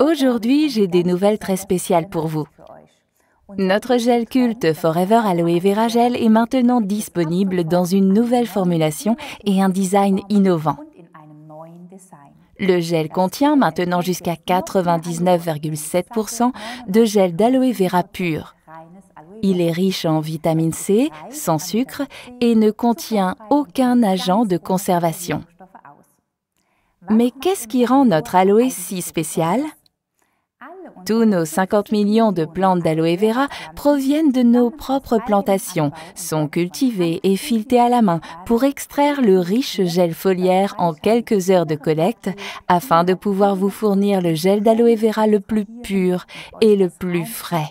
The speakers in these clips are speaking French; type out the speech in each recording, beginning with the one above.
Aujourd'hui, j'ai des nouvelles très spéciales pour vous. Notre gel culte Forever Aloe Vera Gel est maintenant disponible dans une nouvelle formulation et un design innovant. Le gel contient maintenant jusqu'à 99,7% de gel d'aloe vera pur. Il est riche en vitamine C, sans sucre et ne contient aucun agent de conservation. Mais qu'est-ce qui rend notre aloe si spécial tous nos 50 millions de plantes d'aloe vera proviennent de nos propres plantations, sont cultivées et filetées à la main pour extraire le riche gel foliaire en quelques heures de collecte afin de pouvoir vous fournir le gel d'aloe vera le plus pur et le plus frais.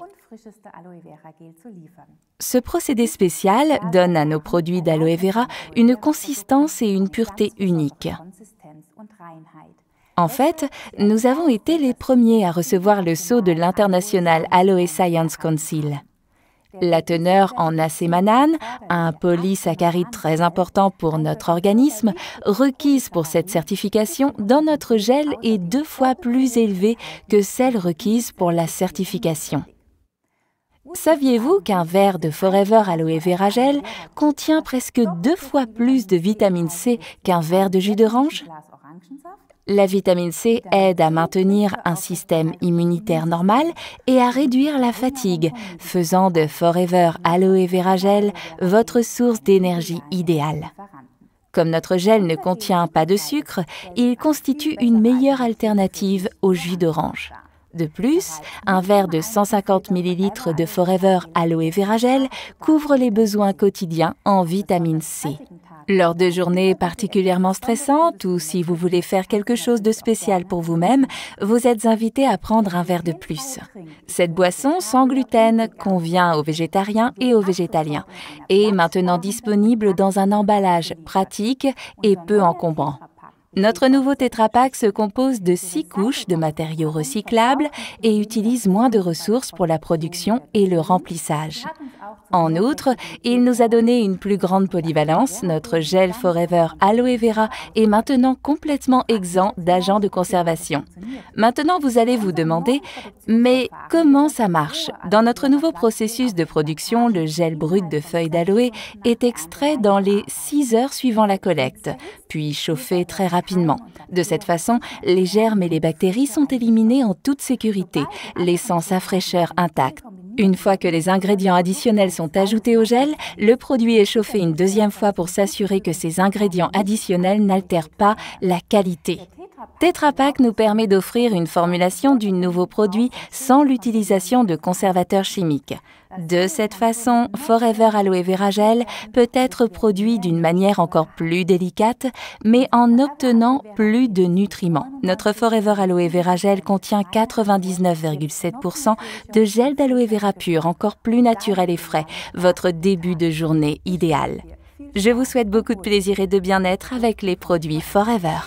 Ce procédé spécial donne à nos produits d'aloe vera une consistance et une pureté uniques. En fait, nous avons été les premiers à recevoir le sceau de l'International Aloe Science Council. La teneur en acémanane, un polysaccharide très important pour notre organisme, requise pour cette certification dans notre gel est deux fois plus élevée que celle requise pour la certification. Saviez-vous qu'un verre de Forever Aloe Vera Gel contient presque deux fois plus de vitamine C qu'un verre de jus d'orange la vitamine C aide à maintenir un système immunitaire normal et à réduire la fatigue, faisant de Forever Aloe Vera Gel votre source d'énergie idéale. Comme notre gel ne contient pas de sucre, il constitue une meilleure alternative au jus d'orange. De plus, un verre de 150 ml de Forever Aloe Vera Gel couvre les besoins quotidiens en vitamine C. Lors de journées particulièrement stressantes ou si vous voulez faire quelque chose de spécial pour vous-même, vous êtes invité à prendre un verre de plus. Cette boisson sans gluten convient aux végétariens et aux végétaliens et est maintenant disponible dans un emballage pratique et peu encombrant. Notre nouveau Tetra Pak se compose de six couches de matériaux recyclables et utilise moins de ressources pour la production et le remplissage. En outre, il nous a donné une plus grande polyvalence. Notre gel Forever Aloe Vera est maintenant complètement exempt d'agents de conservation. Maintenant, vous allez vous demander, mais comment ça marche Dans notre nouveau processus de production, le gel brut de feuilles d'aloe est extrait dans les six heures suivant la collecte, puis chauffer très rapidement. De cette façon, les germes et les bactéries sont éliminés en toute sécurité, laissant sa fraîcheur intacte. Une fois que les ingrédients additionnels sont ajoutés au gel, le produit est chauffé une deuxième fois pour s'assurer que ces ingrédients additionnels n'altèrent pas la qualité. Tetra nous permet d'offrir une formulation du nouveau produit sans l'utilisation de conservateurs chimiques. De cette façon, Forever Aloe Vera Gel peut être produit d'une manière encore plus délicate, mais en obtenant plus de nutriments. Notre Forever Aloe Vera Gel contient 99,7% de gel d'aloe vera pur, encore plus naturel et frais, votre début de journée idéal. Je vous souhaite beaucoup de plaisir et de bien-être avec les produits Forever.